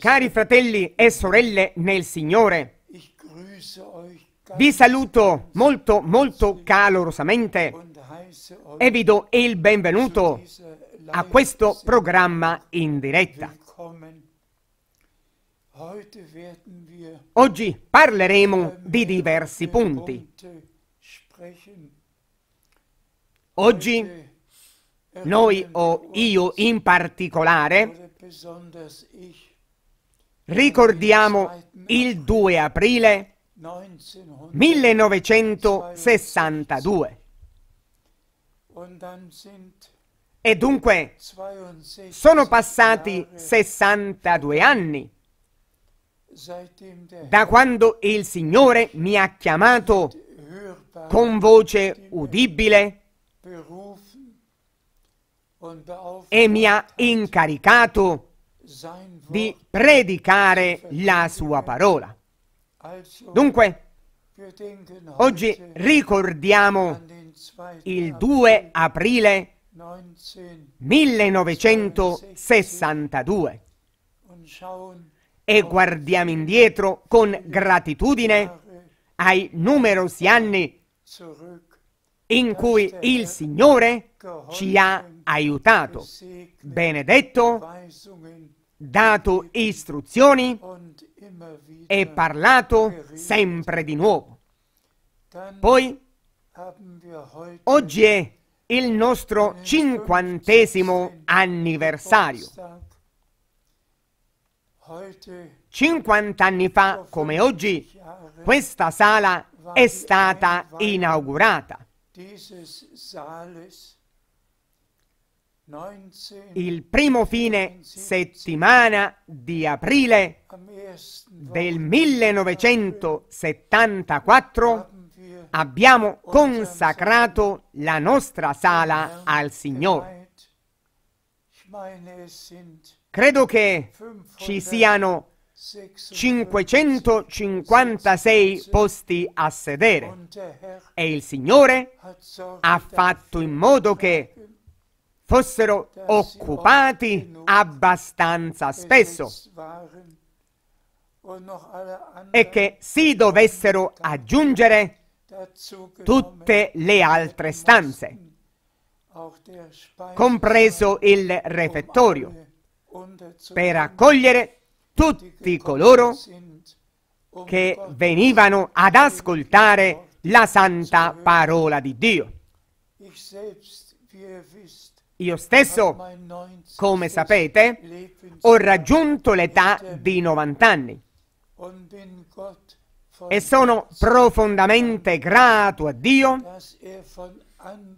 Cari fratelli e sorelle nel Signore, vi saluto molto, molto calorosamente e vi do il benvenuto a questo programma in diretta. Oggi parleremo di diversi punti. Oggi noi o io in particolare Ricordiamo il 2 aprile 1962. E dunque sono passati 62 anni da quando il Signore mi ha chiamato con voce udibile e mi ha incaricato di predicare la sua parola. Dunque, oggi ricordiamo il 2 aprile 1962 e guardiamo indietro con gratitudine ai numerosi anni in cui il Signore ci ha aiutato, benedetto dato istruzioni e parlato sempre di nuovo. Poi, oggi è il nostro cinquantesimo anniversario. 50 anni fa, come oggi, questa sala è stata inaugurata il primo fine settimana di aprile del 1974 abbiamo consacrato la nostra sala al Signore. Credo che ci siano 556 posti a sedere e il Signore ha fatto in modo che fossero occupati abbastanza spesso e che si dovessero aggiungere tutte le altre stanze, compreso il refettorio, um per accogliere tutti coloro um che venivano ad ascoltare la santa parola di Dio. Io stesso, come sapete, ho raggiunto l'età di 90 anni e sono profondamente grato a Dio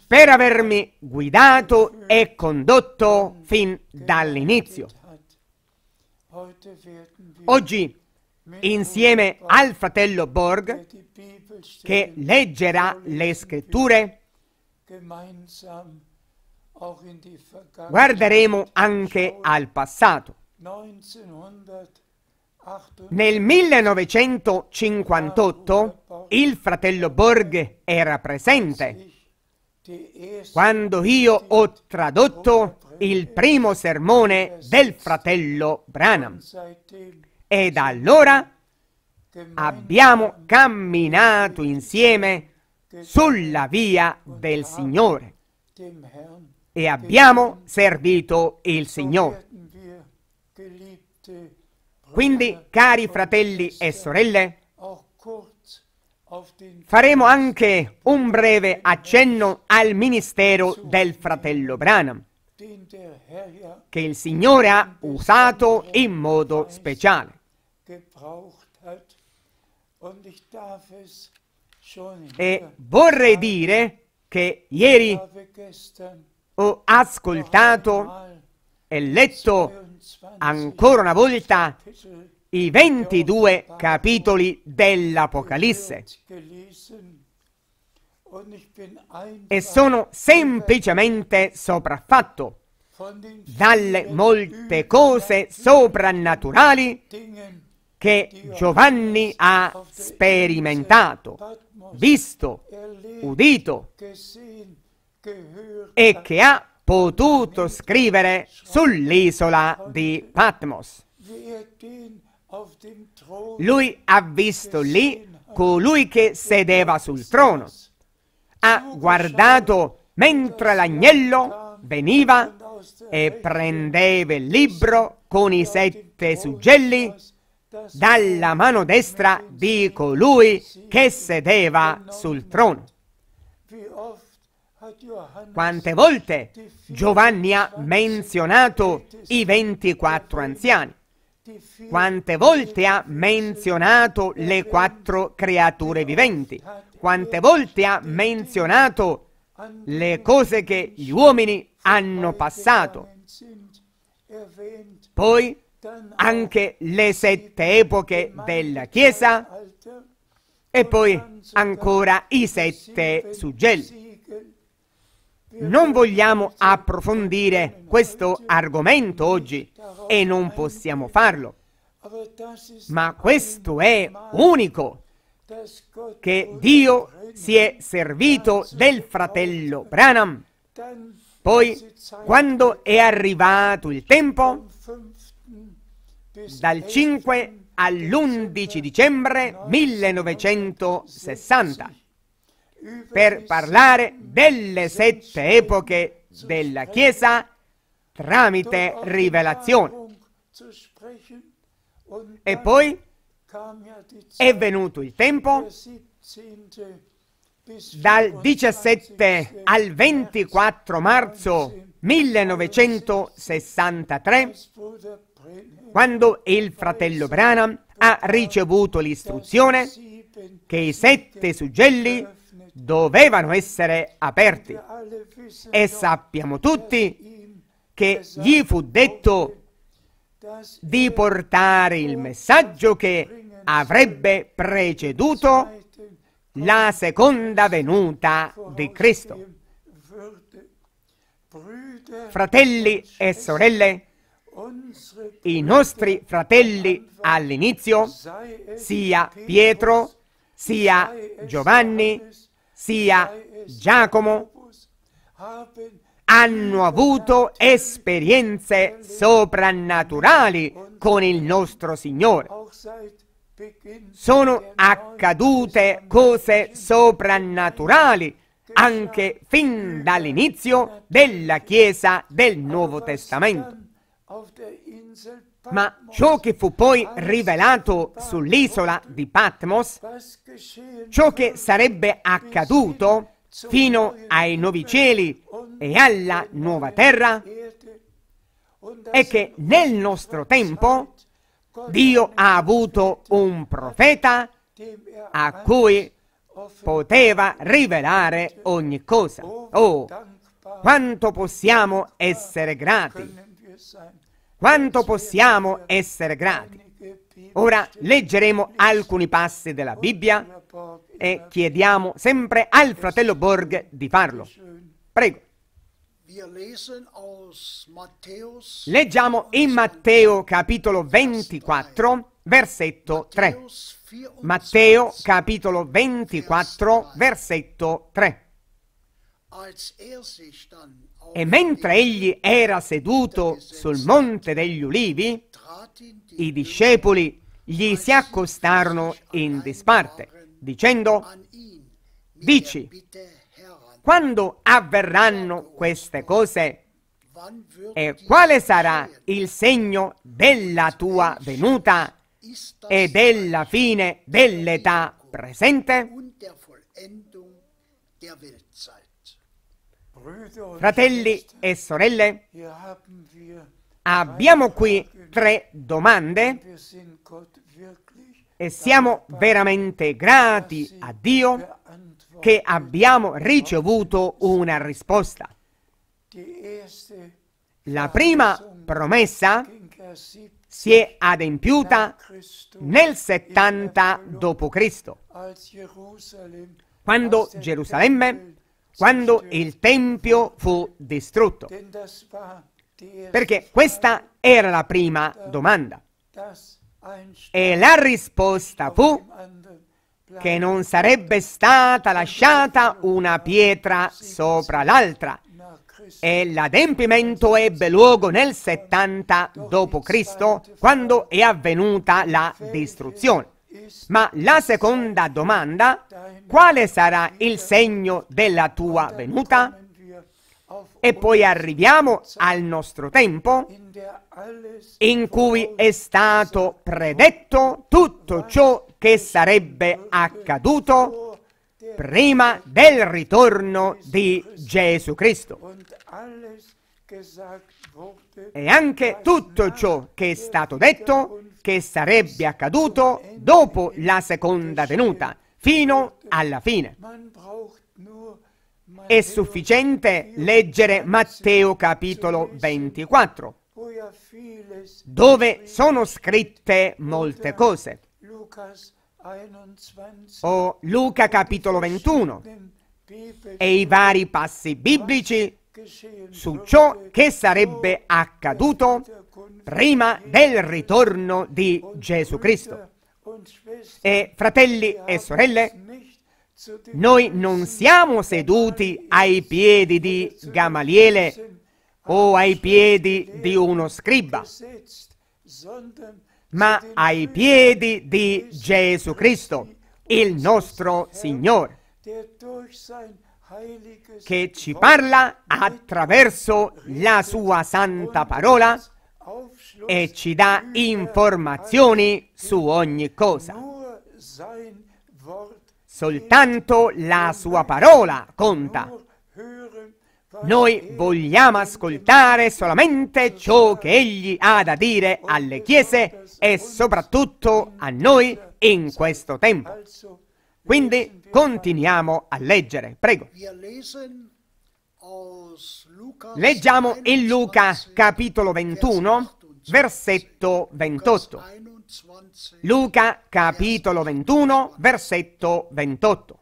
per avermi guidato e condotto fin dall'inizio. Oggi, insieme al fratello Borg, che leggerà le scritture, Guarderemo anche al passato. Nel 1958 il fratello Borg era presente quando io ho tradotto il primo sermone del fratello Branham. E da allora abbiamo camminato insieme sulla via del Signore e abbiamo servito il Signore. Quindi, cari fratelli e sorelle, faremo anche un breve accenno al ministero del fratello Branham, che il Signore ha usato in modo speciale. E vorrei dire che ieri ho ascoltato e letto ancora una volta i 22 capitoli dell'Apocalisse e sono semplicemente sopraffatto dalle molte cose soprannaturali che Giovanni ha sperimentato, visto, udito, e che ha potuto scrivere sull'isola di Patmos. Lui ha visto lì colui che sedeva sul trono. Ha guardato mentre l'agnello veniva e prendeva il libro con i sette suggelli dalla mano destra di colui che sedeva sul trono. Quante volte Giovanni ha menzionato i 24 anziani? Quante volte ha menzionato le quattro creature viventi? Quante volte ha menzionato le cose che gli uomini hanno passato? Poi anche le sette epoche della Chiesa e poi ancora i sette suggelli. Non vogliamo approfondire questo argomento oggi e non possiamo farlo. Ma questo è unico, che Dio si è servito del fratello Branham. Poi, quando è arrivato il tempo, dal 5 all'11 dicembre 1960, per parlare delle sette epoche della Chiesa tramite rivelazione. E poi è venuto il tempo dal 17 al 24 marzo 1963, quando il fratello Branham ha ricevuto l'istruzione che i sette suggelli dovevano essere aperti. E sappiamo tutti che gli fu detto di portare il messaggio che avrebbe preceduto la seconda venuta di Cristo. Fratelli e sorelle, i nostri fratelli all'inizio, sia Pietro, sia Giovanni, sia Giacomo hanno avuto esperienze soprannaturali con il nostro Signore. Sono accadute cose soprannaturali anche fin dall'inizio della Chiesa del Nuovo Testamento. Ma ciò che fu poi rivelato sull'isola di Patmos, ciò che sarebbe accaduto fino ai nuovi cieli e alla nuova terra, è che nel nostro tempo Dio ha avuto un profeta a cui poteva rivelare ogni cosa. Oh, quanto possiamo essere grati! Quanto possiamo essere grati? Ora leggeremo alcuni passi della Bibbia e chiediamo sempre al fratello Borg di farlo. Prego. Leggiamo in Matteo capitolo 24, versetto 3. Matteo capitolo 24, versetto 3. E mentre egli era seduto sul monte degli ulivi, i discepoli gli si accostarono in disparte, dicendo, dici, quando avverranno queste cose? E quale sarà il segno della tua venuta e della fine dell'età presente? Fratelli e sorelle, abbiamo qui tre domande e siamo veramente grati a Dio che abbiamo ricevuto una risposta. La prima promessa si è adempiuta nel 70 d.C., quando Gerusalemme quando il Tempio fu distrutto. Perché questa era la prima domanda. E la risposta fu che non sarebbe stata lasciata una pietra sopra l'altra. E l'adempimento ebbe luogo nel 70 d.C., quando è avvenuta la distruzione. Ma la seconda domanda, quale sarà il segno della tua venuta? E poi arriviamo al nostro tempo in cui è stato predetto tutto ciò che sarebbe accaduto prima del ritorno di Gesù Cristo. E anche tutto ciò che è stato detto che sarebbe accaduto dopo la seconda tenuta, fino alla fine. È sufficiente leggere Matteo capitolo 24, dove sono scritte molte cose. O Luca capitolo 21 e i vari passi biblici su ciò che sarebbe accaduto prima del ritorno di Gesù Cristo. E fratelli e sorelle, noi non siamo seduti ai piedi di Gamaliele o ai piedi di uno scriba, ma ai piedi di Gesù Cristo, il nostro Signore, che ci parla attraverso la sua santa parola e ci dà informazioni su ogni cosa. Soltanto la sua parola conta. Noi vogliamo ascoltare solamente ciò che Egli ha da dire alle chiese e soprattutto a noi in questo tempo. Quindi continuiamo a leggere, prego. Leggiamo in Luca capitolo 21, versetto 28. Luca capitolo 21, versetto 28.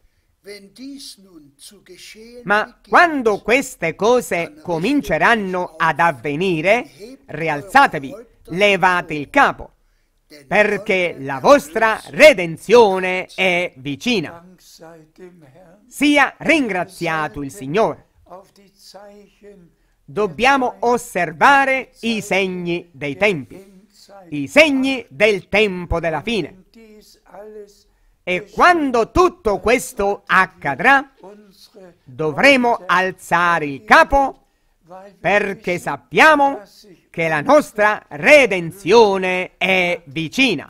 Ma quando queste cose cominceranno ad avvenire, rialzatevi, levate il capo, perché la vostra redenzione è vicina. Sia ringraziato il Signore dobbiamo osservare i segni dei tempi, i segni del tempo della fine. E quando tutto questo accadrà, dovremo alzare il capo perché sappiamo che la nostra redenzione è vicina.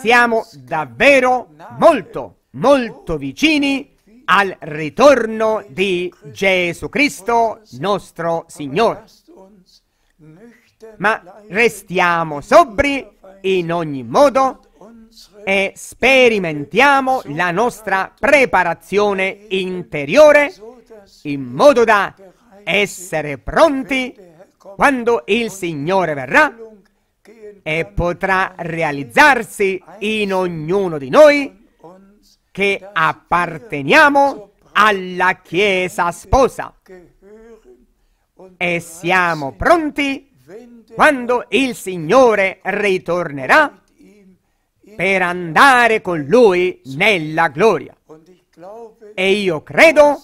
Siamo davvero molto, molto vicini al ritorno di Gesù Cristo nostro Signore. Ma restiamo sobri in ogni modo e sperimentiamo la nostra preparazione interiore in modo da essere pronti quando il Signore verrà e potrà realizzarsi in ognuno di noi che apparteniamo alla Chiesa sposa e siamo pronti quando il Signore ritornerà per andare con Lui nella gloria. E io credo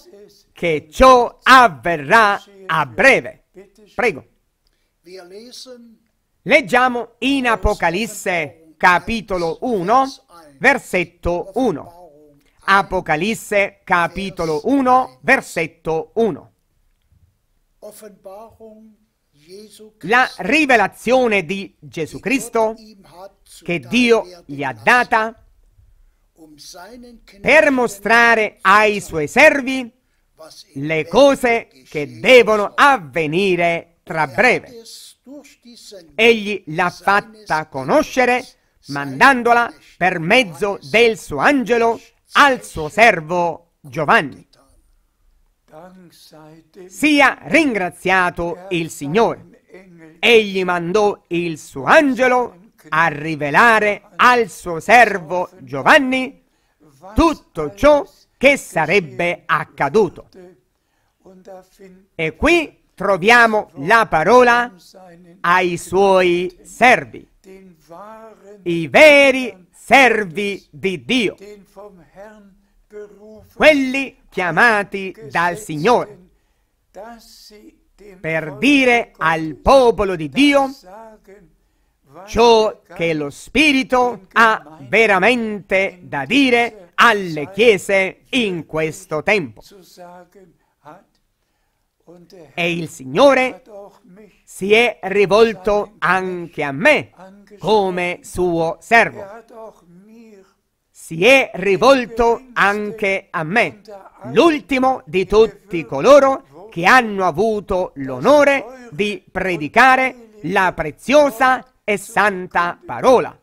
che ciò avverrà a breve. Prego. Leggiamo in Apocalisse capitolo 1, versetto 1. Apocalisse capitolo 1, versetto 1. La rivelazione di Gesù Cristo che Dio gli ha data um per mostrare ai suoi servi le cose che devono avvenire tra er breve. Egli l'ha fatta conoscere mandandola per mezzo del suo angelo al suo servo Giovanni. Sia ringraziato il Signore. Egli mandò il suo angelo a rivelare al suo servo Giovanni tutto ciò che sarebbe accaduto. E qui troviamo la parola ai suoi servi, i veri servi di Dio, quelli chiamati dal Signore, per dire al popolo di Dio ciò che lo Spirito ha veramente da dire alle chiese in questo tempo. E il Signore si è rivolto anche a me come suo servo. Si è rivolto anche a me, l'ultimo di tutti coloro che hanno avuto l'onore di predicare la preziosa e santa parola,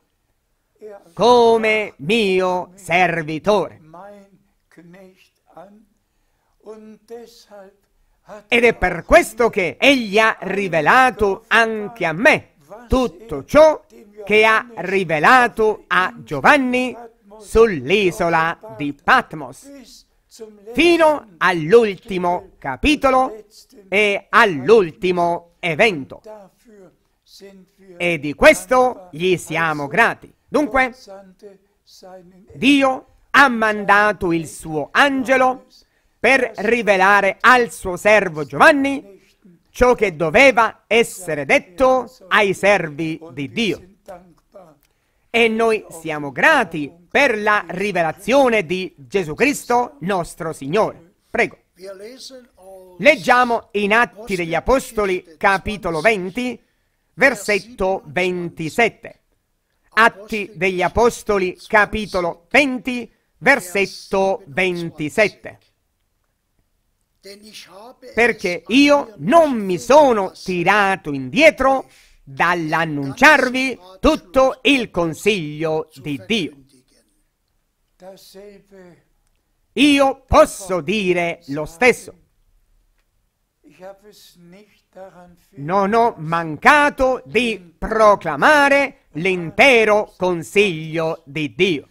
come mio servitore. Ed è per questo che egli ha rivelato anche a me tutto ciò che ha rivelato a Giovanni sull'isola di Patmos fino all'ultimo capitolo e all'ultimo evento. E di questo gli siamo grati. Dunque, Dio ha mandato il suo angelo per rivelare al suo servo Giovanni ciò che doveva essere detto ai servi di Dio. E noi siamo grati per la rivelazione di Gesù Cristo nostro Signore. Prego. Leggiamo in Atti degli Apostoli, capitolo 20, versetto 27. Atti degli Apostoli, capitolo 20, versetto 27 perché io non mi sono tirato indietro dall'annunciarvi tutto il consiglio di Dio. Io posso dire lo stesso. Non ho mancato di proclamare l'intero consiglio di Dio.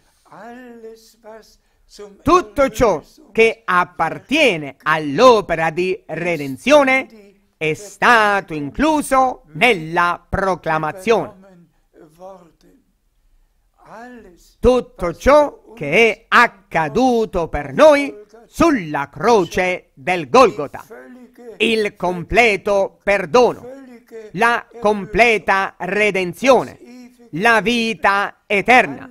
Tutto ciò che appartiene all'opera di redenzione è stato incluso nella proclamazione. Tutto ciò che è accaduto per noi sulla croce del Golgota, il completo perdono, la completa redenzione, la vita eterna,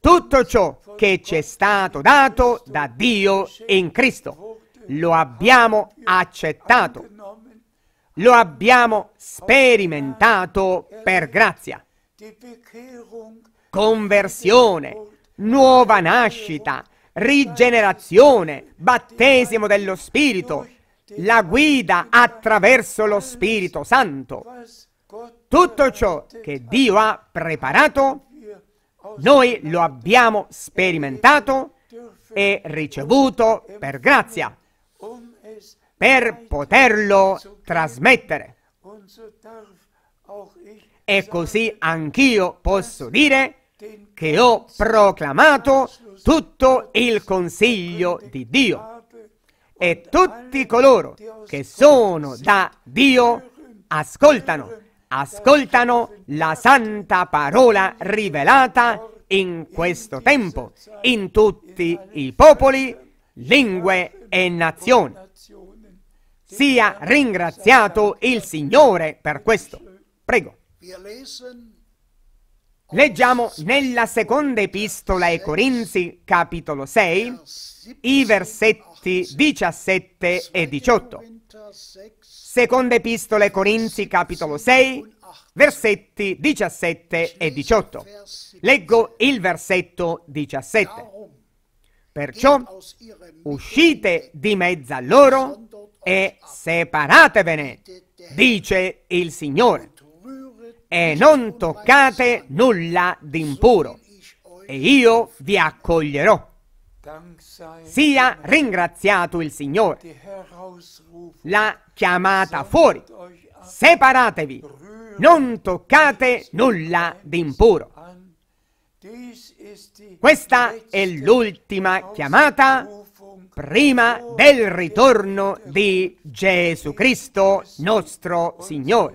tutto ciò che ci è stato dato da Dio in Cristo. Lo abbiamo accettato, lo abbiamo sperimentato per grazia. Conversione, nuova nascita, rigenerazione, battesimo dello Spirito, la guida attraverso lo Spirito Santo. Tutto ciò che Dio ha preparato noi lo abbiamo sperimentato e ricevuto per grazia, per poterlo trasmettere. E così anch'io posso dire che ho proclamato tutto il consiglio di Dio e tutti coloro che sono da Dio ascoltano ascoltano la santa parola rivelata in questo tempo, in tutti i popoli, lingue e nazioni. Sia ringraziato il Signore per questo. Prego. Leggiamo nella seconda epistola ai Corinzi, capitolo 6, i versetti 17 e 18. Seconda Epistola ai Corinzi, capitolo 6, versetti 17 e 18. Leggo il versetto 17. Perciò uscite di mezzo a loro e separatevene, dice il Signore, e non toccate nulla d'impuro, e io vi accoglierò. Sia ringraziato il Signore. La chiamata fuori. Separatevi. Non toccate nulla d'impuro. Questa è l'ultima chiamata prima del ritorno di Gesù Cristo, nostro Signore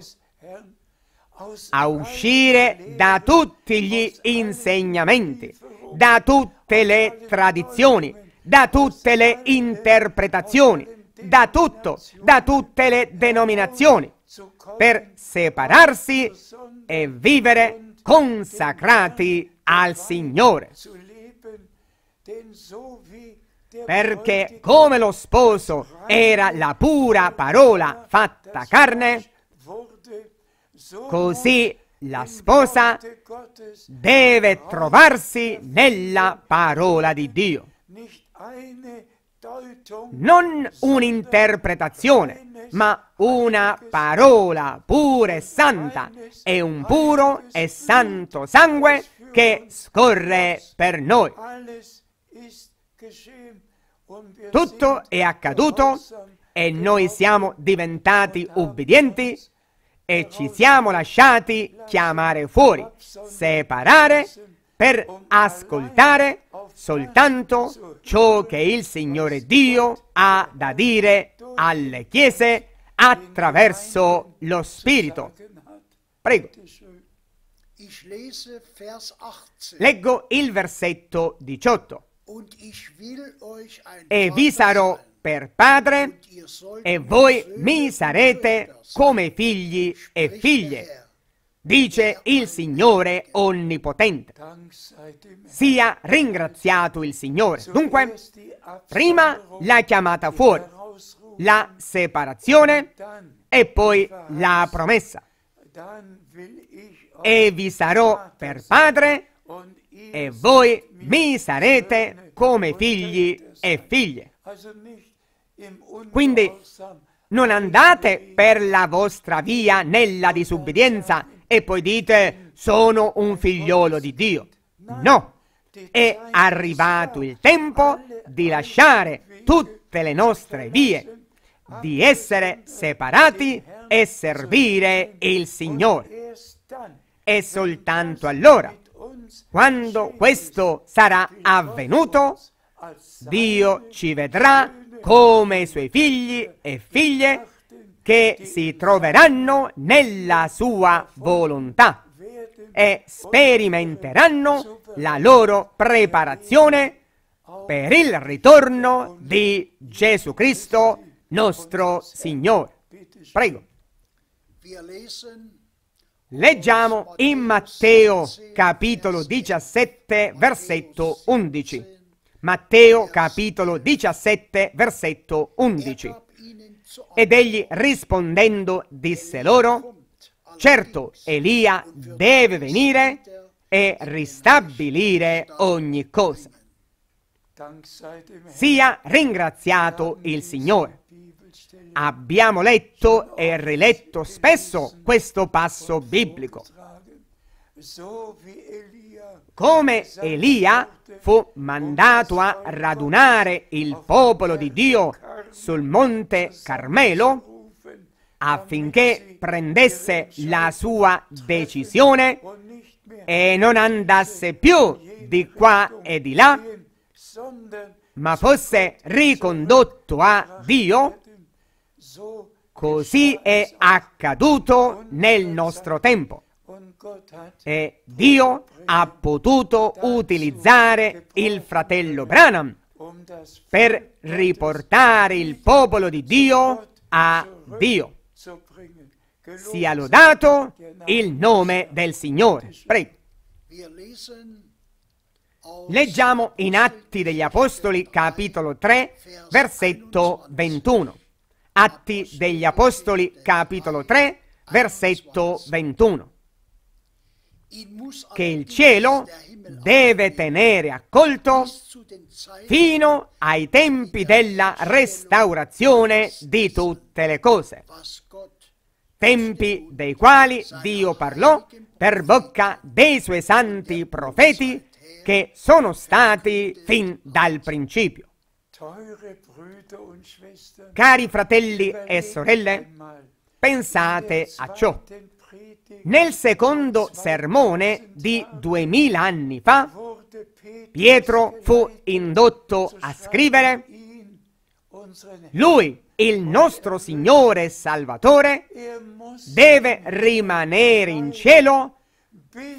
a uscire da tutti gli insegnamenti, da tutte le tradizioni, da tutte le interpretazioni, da tutto, da tutte le denominazioni, per separarsi e vivere consacrati al Signore. Perché come lo sposo era la pura parola fatta carne, Così la sposa deve trovarsi nella parola di Dio. Non un'interpretazione, ma una parola pura e santa e un puro e santo sangue che scorre per noi. Tutto è accaduto e noi siamo diventati ubbidienti e ci siamo lasciati chiamare fuori, separare per ascoltare soltanto ciò che il Signore Dio ha da dire alle chiese attraverso lo Spirito. Prego. Leggo il versetto 18. E vi sarò per padre e voi mi sarete come figli e figlie, dice il Signore Onnipotente. Sia ringraziato il Signore. Dunque, prima la chiamata fuori, la separazione e poi la promessa. E vi sarò per padre e voi mi sarete come figli e figlie. Quindi non andate per la vostra via nella disubbidienza e poi dite sono un figliolo di Dio. No, è arrivato il tempo di lasciare tutte le nostre vie, di essere separati e servire il Signore. E soltanto allora, quando questo sarà avvenuto, Dio ci vedrà come i suoi figli e figlie che si troveranno nella sua volontà e sperimenteranno la loro preparazione per il ritorno di Gesù Cristo, nostro Signore. Prego. Leggiamo in Matteo capitolo 17, versetto 11. Matteo capitolo 17 versetto 11. Ed egli rispondendo disse loro, certo Elia deve venire e ristabilire ogni cosa. Sia ringraziato il Signore. Abbiamo letto e riletto spesso questo passo biblico. Come Elia fu mandato a radunare il popolo di Dio sul monte Carmelo affinché prendesse la sua decisione e non andasse più di qua e di là, ma fosse ricondotto a Dio, così è accaduto nel nostro tempo. E Dio ha potuto utilizzare il fratello Branham per riportare il popolo di Dio a Dio. Sia lodato il nome del Signore. Prego. Leggiamo in Atti degli Apostoli, capitolo 3, versetto 21. Atti degli Apostoli, capitolo 3, versetto 21 che il cielo deve tenere accolto fino ai tempi della restaurazione di tutte le cose, tempi dei quali Dio parlò per bocca dei suoi santi profeti che sono stati fin dal principio. Cari fratelli e sorelle, pensate a ciò. Nel secondo sermone di duemila anni fa, Pietro fu indotto a scrivere, lui, il nostro Signore e Salvatore, deve rimanere in cielo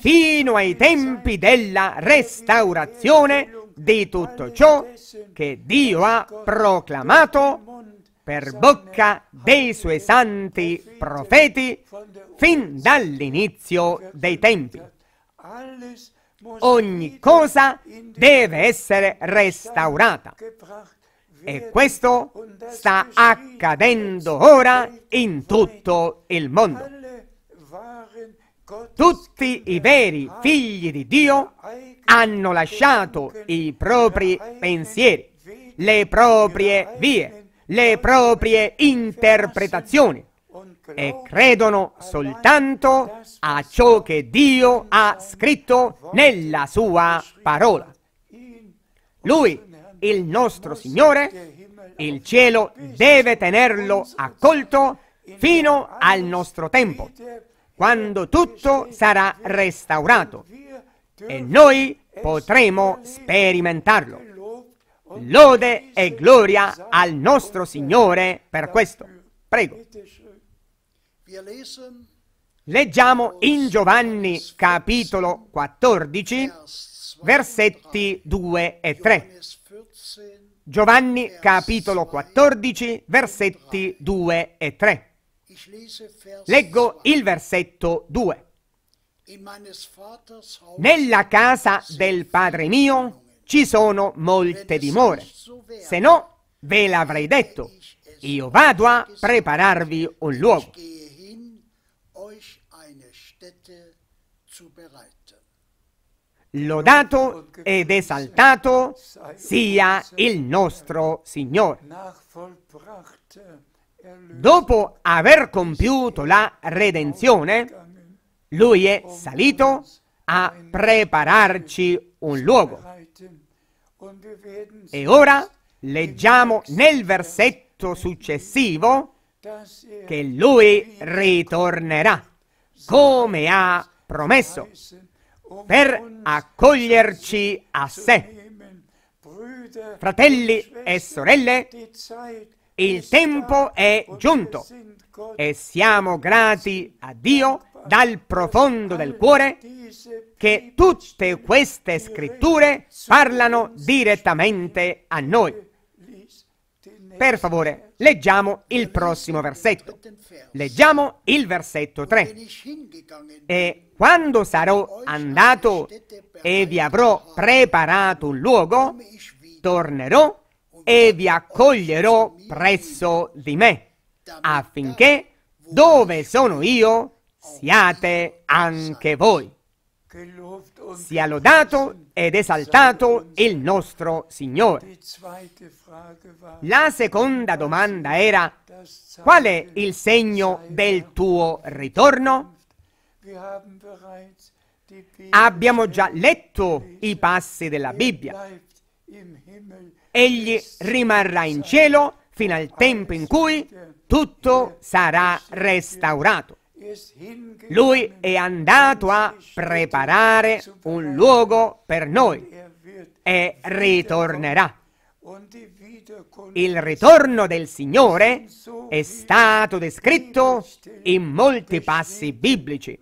fino ai tempi della restaurazione di tutto ciò che Dio ha proclamato per bocca dei suoi santi profeti fin dall'inizio dei tempi. Ogni cosa deve essere restaurata e questo sta accadendo ora in tutto il mondo. Tutti i veri figli di Dio hanno lasciato i propri pensieri, le proprie vie, le proprie interpretazioni e credono soltanto a ciò che Dio ha scritto nella sua parola. Lui, il nostro Signore, il cielo deve tenerlo accolto fino al nostro tempo, quando tutto sarà restaurato e noi potremo sperimentarlo. Lode e gloria al nostro Signore per questo. Prego. Leggiamo in Giovanni capitolo 14, versetti 2 e 3. Giovanni capitolo 14, versetti 2 e 3. Leggo il versetto 2. Nella casa del Padre mio ci sono molte dimore, se no ve l'avrei detto, io vado a prepararvi un luogo. Lodato ed esaltato sia il nostro Signore. Dopo aver compiuto la redenzione, Lui è salito a prepararci un luogo. E ora leggiamo nel versetto successivo er che lui ritornerà come ha promesso um per accoglierci a sé. Fratelli e sorelle, il tempo è giunto e siamo grati a Dio dal profondo del cuore che tutte queste scritture parlano direttamente a noi. Per favore, leggiamo il prossimo versetto. Leggiamo il versetto 3. E quando sarò andato e vi avrò preparato un luogo, tornerò e vi accoglierò presso di me, affinché dove sono io siate anche voi. Sia lodato ed esaltato il nostro Signore. La seconda domanda era, qual è il segno del tuo ritorno? Abbiamo già letto i passi della Bibbia. Egli rimarrà in cielo fino al tempo in cui tutto sarà restaurato. Lui è andato a preparare un luogo per noi e ritornerà. Il ritorno del Signore è stato descritto in molti passi biblici,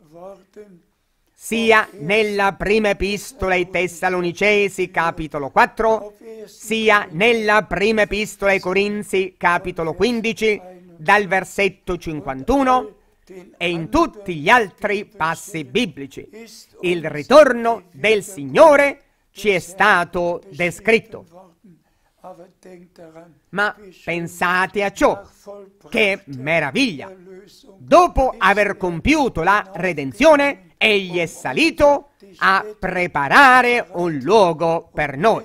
sia nella prima epistola ai Tessalonicesi capitolo 4, sia nella prima epistola ai Corinzi capitolo 15 dal versetto 51 e in tutti gli altri passi biblici. Il ritorno del Signore ci è stato descritto. Ma pensate a ciò, che meraviglia! Dopo aver compiuto la redenzione, egli è salito a preparare un luogo per noi.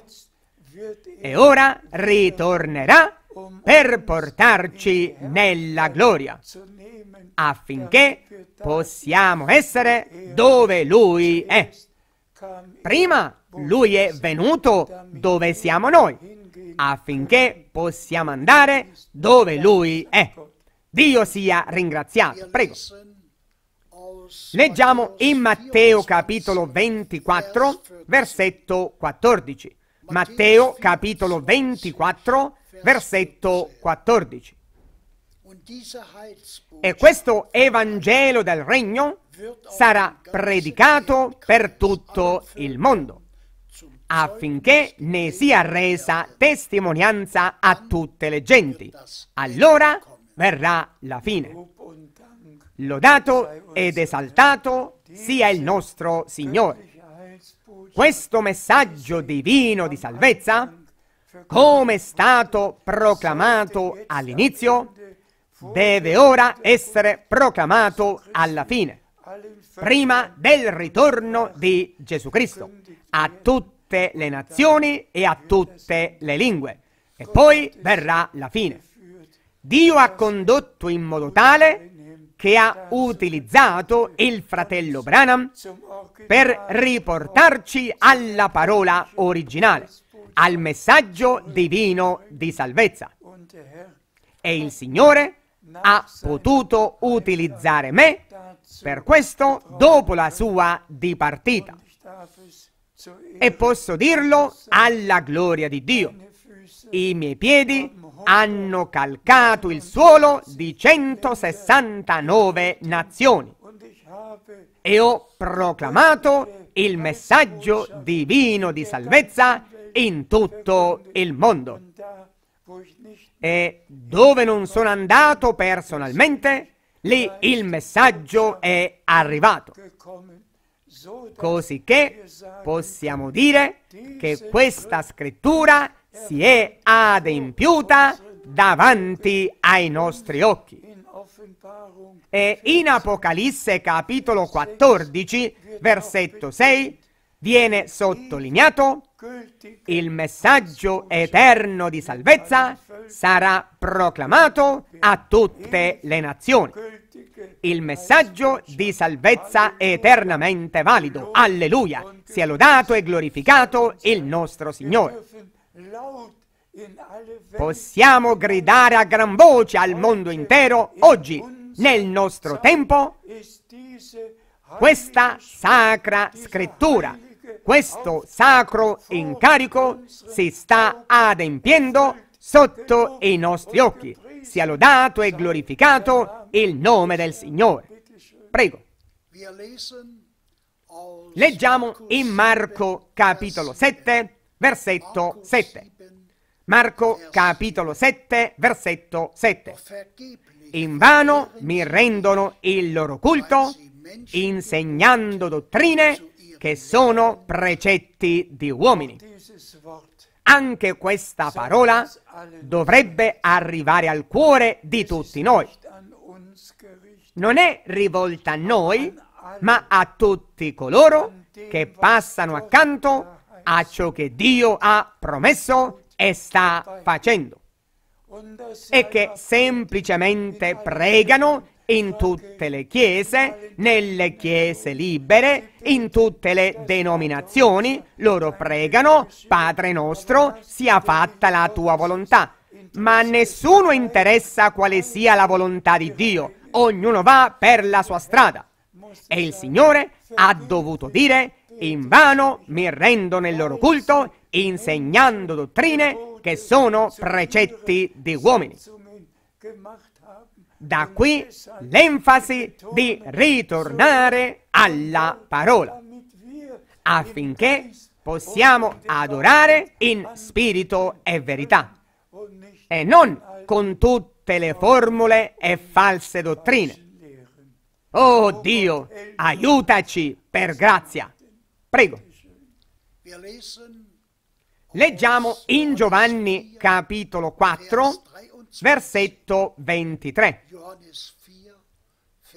E ora ritornerà per portarci nella gloria, affinché possiamo essere dove Lui è. Prima Lui è venuto dove siamo noi, affinché possiamo andare dove Lui è. Dio sia ringraziato. Prego. Leggiamo in Matteo capitolo 24, versetto 14. Matteo capitolo 24, versetto 14. E questo Evangelo del Regno sarà predicato per tutto il mondo, affinché ne sia resa testimonianza a tutte le genti. Allora verrà la fine. Lodato ed esaltato sia il nostro Signore. Questo messaggio divino di salvezza come è stato proclamato all'inizio, deve ora essere proclamato alla fine, prima del ritorno di Gesù Cristo, a tutte le nazioni e a tutte le lingue. E poi verrà la fine. Dio ha condotto in modo tale che ha utilizzato il fratello Branham per riportarci alla parola originale al messaggio divino di salvezza. E il Signore ha potuto utilizzare me per questo dopo la sua dipartita. E posso dirlo alla gloria di Dio. I miei piedi hanno calcato il suolo di 169 nazioni e ho proclamato il messaggio divino di salvezza in tutto il mondo. E dove non sono andato personalmente, lì il messaggio è arrivato. Cosicché possiamo dire che questa scrittura si è adempiuta davanti ai nostri occhi. E in Apocalisse capitolo 14, versetto 6, viene sottolineato il messaggio eterno di salvezza sarà proclamato a tutte le nazioni. Il messaggio di salvezza eternamente valido. Alleluia! Sia lodato e glorificato il nostro Signore. Possiamo gridare a gran voce al mondo intero oggi, nel nostro tempo, questa sacra scrittura questo sacro incarico si sta adempiendo sotto i nostri occhi. Sia lodato e glorificato il nome del Signore. Prego. Leggiamo in Marco capitolo 7, versetto 7. Marco capitolo 7, versetto 7. In vano mi rendono il loro culto, insegnando dottrine che sono precetti di uomini. Anche questa parola dovrebbe arrivare al cuore di tutti noi. Non è rivolta a noi, ma a tutti coloro che passano accanto a ciò che Dio ha promesso e sta facendo e che semplicemente pregano in tutte le chiese, nelle chiese libere, in tutte le denominazioni, loro pregano, Padre nostro, sia fatta la tua volontà. Ma a nessuno interessa quale sia la volontà di Dio, ognuno va per la sua strada. E il Signore ha dovuto dire, in vano mi rendo nel loro culto, insegnando dottrine che sono precetti di uomini. Da qui l'enfasi di ritornare alla parola, affinché possiamo adorare in spirito e verità, e non con tutte le formule e false dottrine. Oh Dio, aiutaci per grazia. Prego. Leggiamo in Giovanni capitolo 4, versetto 23.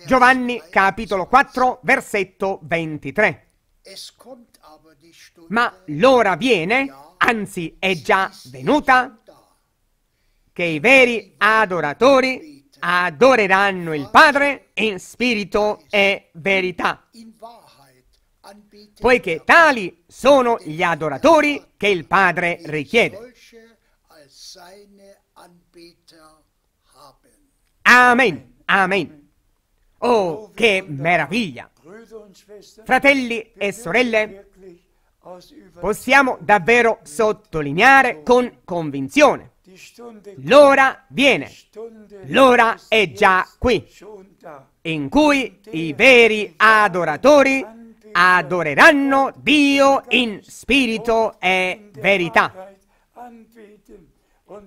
Giovanni capitolo 4, versetto 23. Ma l'ora viene, anzi è già venuta, che i veri adoratori adoreranno il Padre in spirito e verità, poiché tali sono gli adoratori che il Padre richiede bitter haben. Amen. Amen. Oh, che meraviglia! Fratelli e sorelle, possiamo davvero sottolineare con convinzione. L'ora viene, l'ora è già qui, in cui i veri adoratori adoreranno Dio in spirito e verità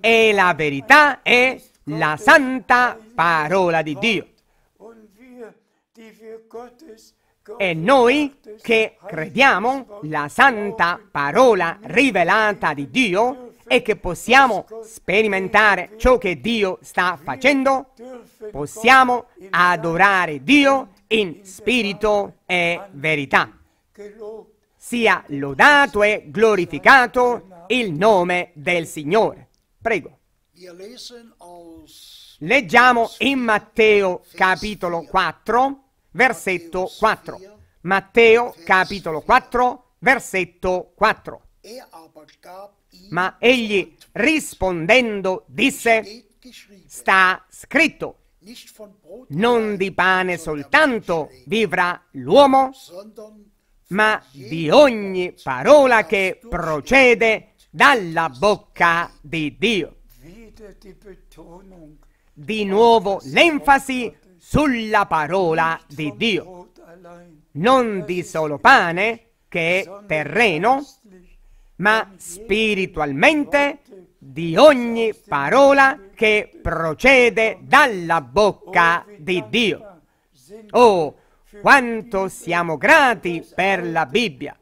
e la verità è la santa parola di Dio. E noi che crediamo la santa parola rivelata di Dio e che possiamo sperimentare ciò che Dio sta facendo, possiamo adorare Dio in spirito e verità. Sia lodato e glorificato il nome del Signore. Prego. Leggiamo in Matteo capitolo 4, versetto 4. Matteo capitolo 4, versetto 4. Ma egli rispondendo disse, sta scritto, non di pane soltanto vivrà l'uomo, ma di ogni parola che procede dalla bocca di Dio. Di nuovo l'enfasi sulla parola di Dio, non di solo pane che è terreno, ma spiritualmente di ogni parola che procede dalla bocca oh, di Dio. Oh, quanto siamo grati per la Bibbia!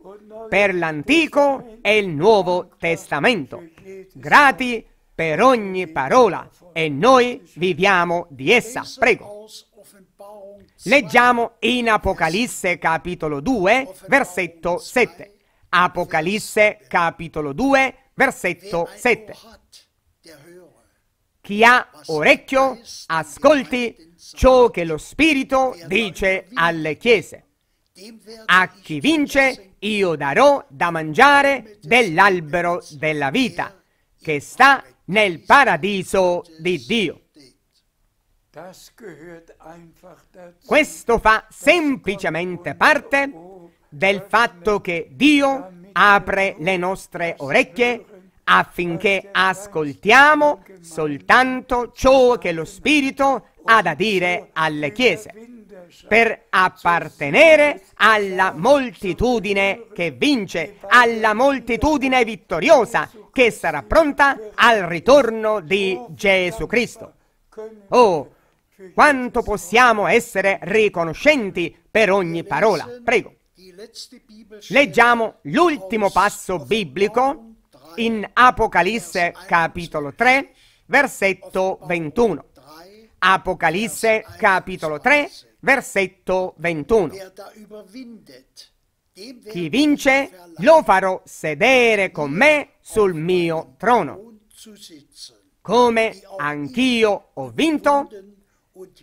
per l'Antico e il Nuovo Testamento. Grati per ogni parola e noi viviamo di essa. Prego. Leggiamo in Apocalisse capitolo 2, versetto 7. Apocalisse capitolo 2, versetto 7. Chi ha orecchio, ascolti ciò che lo Spirito dice alle chiese. A chi vince io darò da mangiare dell'albero della vita che sta nel paradiso di Dio. Questo fa semplicemente parte del fatto che Dio apre le nostre orecchie affinché ascoltiamo soltanto ciò che lo Spirito ha da dire alle chiese per appartenere alla moltitudine che vince, alla moltitudine vittoriosa che sarà pronta al ritorno di Gesù Cristo. Oh, quanto possiamo essere riconoscenti per ogni parola. Prego. Leggiamo l'ultimo passo biblico in Apocalisse capitolo 3, versetto 21. Apocalisse capitolo 3, versetto 21. Chi vince lo farò sedere con me sul mio trono, come anch'io ho vinto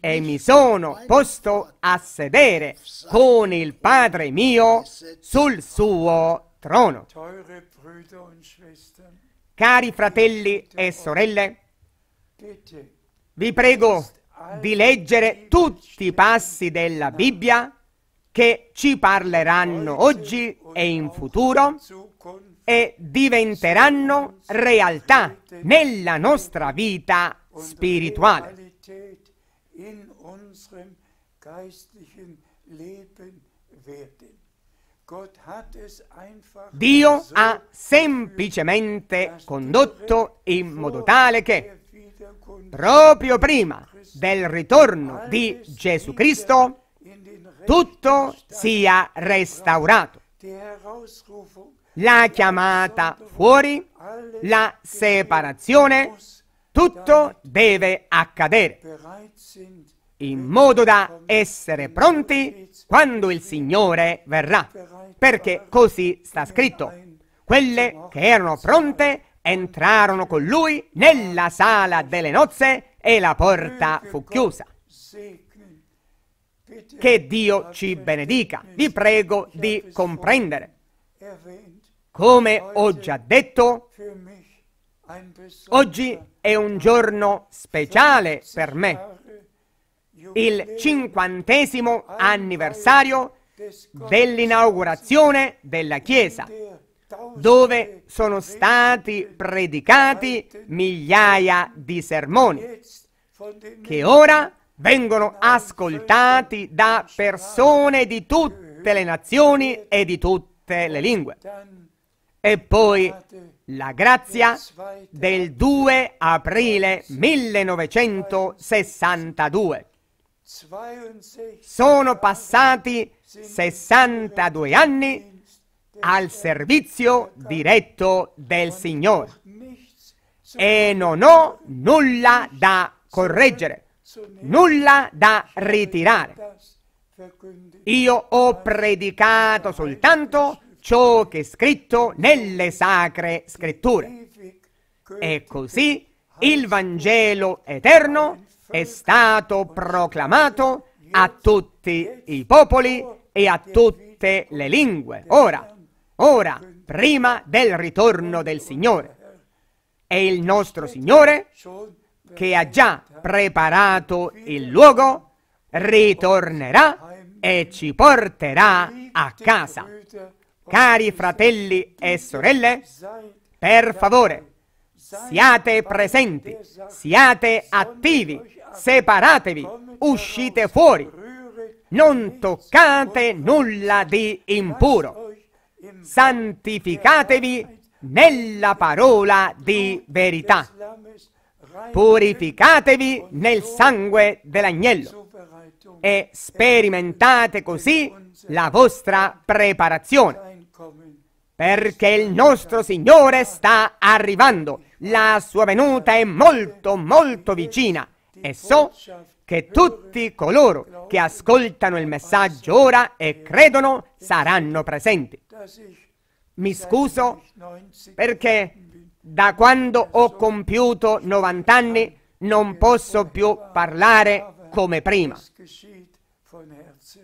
e mi sono posto a sedere con il Padre mio sul suo trono. Cari fratelli e sorelle, vi prego, di leggere tutti i passi della Bibbia che ci parleranno oggi e in futuro e diventeranno realtà nella nostra vita spirituale. Dio ha semplicemente condotto in modo tale che proprio prima del ritorno di Gesù Cristo, tutto sia restaurato. La chiamata fuori, la separazione, tutto deve accadere, in modo da essere pronti quando il Signore verrà, perché così sta scritto. Quelle che erano pronte entrarono con lui nella sala delle nozze e la porta fu chiusa. Che Dio ci benedica. Vi prego di comprendere. Come ho già detto, oggi è un giorno speciale per me, il cinquantesimo anniversario dell'inaugurazione della Chiesa dove sono stati predicati migliaia di sermoni, che ora vengono ascoltati da persone di tutte le nazioni e di tutte le lingue. E poi la grazia del 2 aprile 1962. Sono passati 62 anni al servizio diretto del Signore e non ho nulla da correggere, nulla da ritirare. Io ho predicato soltanto ciò che è scritto nelle sacre scritture. E così il Vangelo eterno è stato proclamato a tutti i popoli e a tutte le lingue. Ora, ora, prima del ritorno del Signore. E il nostro Signore che ha già preparato il luogo, ritornerà e ci porterà a casa. Cari fratelli e sorelle, per favore, siate presenti, siate attivi, separatevi, uscite fuori, non toccate nulla di impuro santificatevi nella parola di verità. Purificatevi nel sangue dell'agnello e sperimentate così la vostra preparazione, perché il nostro Signore sta arrivando, la sua venuta è molto molto vicina e so che tutti coloro che ascoltano il messaggio ora e credono saranno presenti. Mi scuso perché da quando ho compiuto 90 anni non posso più parlare come prima,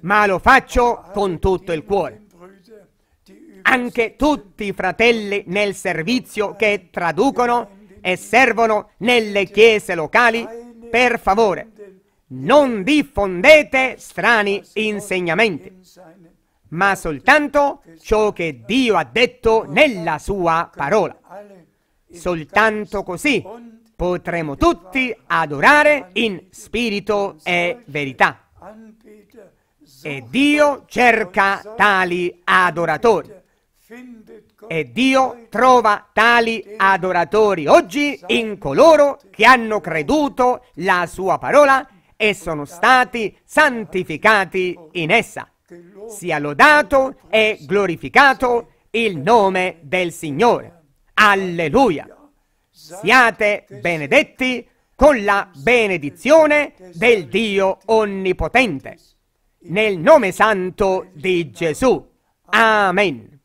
ma lo faccio con tutto il cuore. Anche tutti i fratelli nel servizio che traducono e servono nelle chiese locali, per favore, non diffondete strani insegnamenti, ma soltanto ciò che Dio ha detto nella sua parola. Soltanto così potremo tutti adorare in spirito e verità. E Dio cerca tali adoratori. E Dio trova tali adoratori oggi in coloro che hanno creduto la sua parola e sono stati santificati in essa. Sia lodato e glorificato il nome del Signore. Alleluia! Siate benedetti con la benedizione del Dio Onnipotente. Nel nome santo di Gesù. Amen.